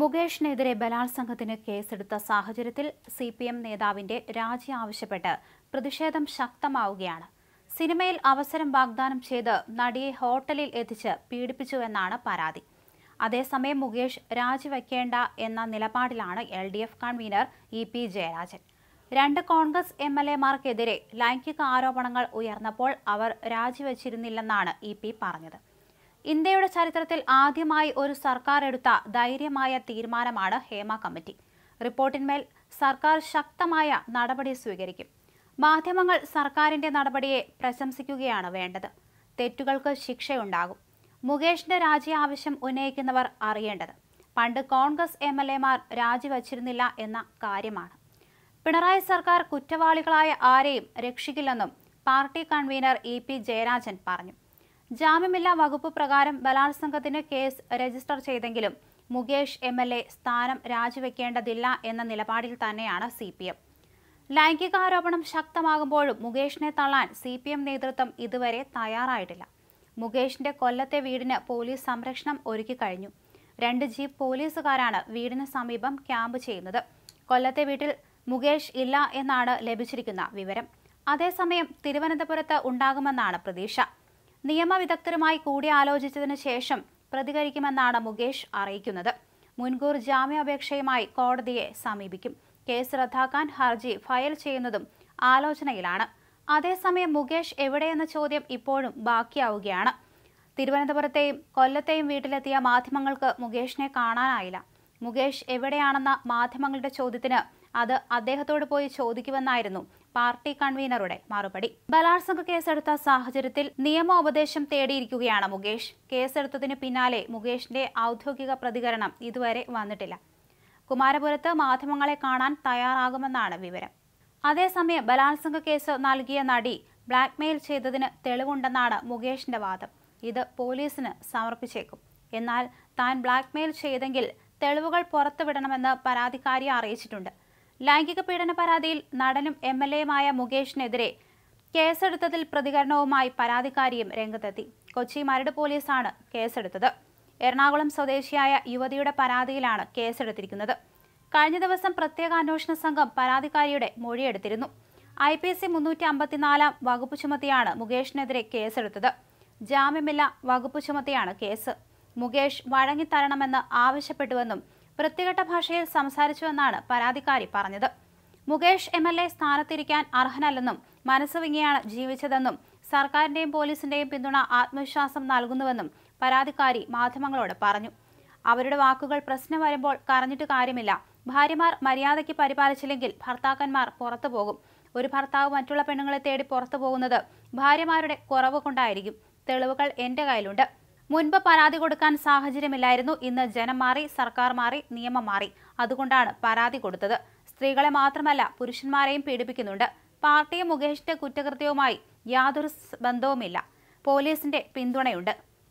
മുകേഷിനെതിരെ ബലാത്സംഗത്തിന് കേസെടുത്ത സാഹചര്യത്തിൽ C P M നേതാവിന്റെ രാജി ആവശ്യപ്പെട്ട് പ്രതിഷേധം ശക്തമാവുകയാണ് സിനിമയിൽ അവസരം വാഗ്ദാനം ചെയ്ത് നടിയെ ഹോട്ടലിൽ എത്തിച്ച് പീഡിപ്പിച്ചു എന്നാണ് പരാതി അതേസമയം മുകേഷ് രാജിവെക്കേണ്ട എന്ന നിലപാടിലാണ് L D F convener E P Jayarajan രണ്ട് കോൺഗ്രസ് എം എൽ എമാർക്കെതിരെ ലൈംഗിക ആരോപണങ്ങൾ ഉയർന്നപ്പോൾ അവർ രാജിവെച്ചിരുന്നില്ലെന്നാണ് ഇ പി പറഞ്ഞത് ഇന്ത്യയുടെ ചരിത്രത്തിൽ ആദ്യമായി ഒരു സർക്കാർ എടുത്ത ധൈര്യമായ തീരുമാനമാണ് ഹേമ കമ്മിറ്റി റിപ്പോർട്ടിന്മേൽ സർക്കാർ ശക്തമായ നടപടി സ്വീകരിക്കും മാധ്യമങ്ങൾ സർക്കാരിന്റെ നടപടിയെ പ്രശംസിക്കുകയാണ് വേണ്ടത് തെറ്റുകൾക്ക് ശിക്ഷയുണ്ടാകും മുകേഷിന്റെ രാജി ആവശ്യം ഉന്നയിക്കുന്നവർ അറിയേണ്ടത് പണ്ട് കോൺഗ്രസ് എം എൽ എമാർ രാജിവച്ചിരുന്നില്ല എന്ന കാര്യമാണ് പിണറായി സർക്കാർ കുറ്റവാളികളായ ആരെയും രക്ഷിക്കില്ലെന്നും party convener E P Jayarajan പറഞ്ഞു ജാമ്യമില്ലാ വകുപ്പ് പ്രകാരം ബലാത്സംഗത്തിന് കേസ് രജിസ്റ്റർ ചെയ്തെങ്കിലും മുകേഷ് എം എൽ എ സ്ഥാനം രാജിവെക്കേണ്ടതില്ല എന്ന നിലപാടിൽ തന്നെയാണ് സി പി എം ലൈംഗികാരോപണം ശക്തമാകുമ്പോഴും മുകേഷിനെ തള്ളാൻ സി പി എം നേതൃത്വം ഇതുവരെ തയ്യാറായിട്ടില്ല മുകേഷിന്റെ കൊല്ലത്തെ വീടിന് പോലീസ് സംരക്ഷണം ഒരുക്കി കഴിഞ്ഞു രണ്ട് ജീപ്പ് പോലീസുകാരാണ് വീടിന് സമീപം ക്യാമ്പ് ചെയ്യുന്നത് കൊല്ലത്തെ വീട്ടിൽ മുകേഷ് ഇല്ല എന്നാണ് ലഭിച്ചിരിക്കുന്ന വിവരം അതേസമയം തിരുവനന്തപുരത്ത് ഉണ്ടാകുമെന്നാണ് പ്രതീക്ഷ നിയമവിദഗ്ധരുമായി കൂടിയാലോചിച്ചതിനു ശേഷം പ്രതികരിക്കുമെന്നാണ് മുകേഷ് അറിയിക്കുന്നത് മുൻകൂർ ജാമ്യാപേക്ഷയുമായി കോടതിയെ സമീപിക്കും കേസ് റദ്ദാക്കാൻ ഹർജി ഫയൽ ചെയ്യുന്നതും ആലോചനയിലാണ് അതേസമയം മുകേഷ് എവിടെയെന്ന ചോദ്യം ഇപ്പോഴും ബാക്കിയാവുകയാണ് തിരുവനന്തപുരത്തെയും കൊല്ലത്തെയും വീട്ടിലെത്തിയ മാധ്യമങ്ങൾക്ക് മുകേഷിനെ കാണാനായില്ല മുകേഷ് എവിടെയാണെന്ന മാധ്യമങ്ങളുടെ ചോദ്യത്തിന് അത് അദ്ദേഹത്തോട് പോയി ചോദിക്കുമെന്നായിരുന്നു പാർട്ടി കൺവീനറുടെ മറുപടി ബലാത്സംഗ കേസെടുത്ത സാഹചര്യത്തിൽ നിയമോപദേശം തേടിയിരിക്കുകയാണ് മുകേഷ് കേസെടുത്തതിന് പിന്നാലെ മുകേഷിന്റെ ഔദ്യോഗിക പ്രതികരണം ഇതുവരെ വന്നിട്ടില്ല കുമാരപുരത്ത് മാധ്യമങ്ങളെ കാണാൻ തയ്യാറാകുമെന്നാണ് വിവരം അതേസമയം ബലാത്സംഗ കേസ് നൽകിയ നടി ബ്ലാക്ക്മെയിൽ ചെയ്തതിന് തെളിവുണ്ടെന്നാണ് മുകേഷിന്റെ വാദം ഇത് പോലീസിന് സമർപ്പിച്ചേക്കും എന്നാൽ താൻ ബ്ലാക്ക്മെയിൽ ചെയ്തെങ്കിൽ തെളിവുകൾ പുറത്തുവിടണമെന്ന് പരാതിക്കാരിയെ അറിയിച്ചിട്ടുണ്ട് ലൈംഗിക പീഡന പരാതിയിൽ നടനും എം എൽ എയുമായ മുകേഷിനെതിരെ കേസെടുത്തതിൽ പ്രതികരണവുമായി പരാതിക്കാരിയും രംഗത്തെത്തി കൊച്ചി മരട് പോലീസാണ് കേസെടുത്തത് എറണാകുളം സ്വദേശിയായ യുവതിയുടെ പരാതിയിലാണ് കേസെടുത്തിരിക്കുന്നത് കഴിഞ്ഞ ദിവസം പ്രത്യേക അന്വേഷണ സംഘം പരാതിക്കാരിയുടെ മൊഴിയെടുത്തിരുന്നു ഐ പി സി മുന്നൂറ്റി അമ്പത്തിനാലാം വകുപ്പ് ചുമത്തിയാണ് മുകേഷിനെതിരെ കേസെടുത്തത് ജാമ്യമില്ല വകുപ്പ് ചുമത്തിയാണ് കേസ് മുകേഷ് വഴങ്ങിത്തരണമെന്ന് ആവശ്യപ്പെട്ടുവെന്നും വൃത്തികെട്ട ഭാഷയിൽ സംസാരിച്ചുവെന്നാണ് പരാതിക്കാരി പറഞ്ഞത് മുകേഷ് എം എൽ എ സ്ഥാനത്തിരിക്കാൻ അർഹനല്ലെന്നും മനസ്സ് വിങ്ങിയാണ് ജീവിച്ചതെന്നും സർക്കാരിന്റെയും പോലീസിന്റെയും പിന്തുണ ആത്മവിശ്വാസം നൽകുന്നുവെന്നും പരാതിക്കാരി മാധ്യമങ്ങളോട് പറഞ്ഞു അവരുടെ വാക്കുകൾ പ്രശ്നം വരുമ്പോൾ കരഞ്ഞിട്ട് കാര്യമില്ല ഭാര്യമാർ മര്യാദയ്ക്ക് പരിപാലിച്ചില്ലെങ്കിൽ ഭർത്താക്കന്മാർ പുറത്തു പോകും ഒരു ഭർത്താവ് മറ്റുള്ള പെണ്ണുങ്ങളെ തേടി പുറത്തു പോകുന്നത് ഭാര്യമാരുടെ കുറവ് കൊണ്ടായിരിക്കും തെളിവുകൾ എൻ്റെ കയ്യിലുണ്ട് മുൻപ് പരാതി കൊടുക്കാൻ സാഹചര്യമില്ലായിരുന്നു ഇന്ന് ജനം മാറി സർക്കാർ മാറി നിയമം മാറി അതുകൊണ്ടാണ് പരാതി കൊടുത്തത് സ്ത്രീകളെ മാത്രമല്ല പുരുഷന്മാരെയും പീഡിപ്പിക്കുന്നുണ്ട് പാർട്ടിയും മുകേഷിന്റെ കുറ്റകൃത്യവുമായി യാതൊരു ബന്ധവുമില്ല പോലീസിന്റെ പിന്തുണയുണ്ട്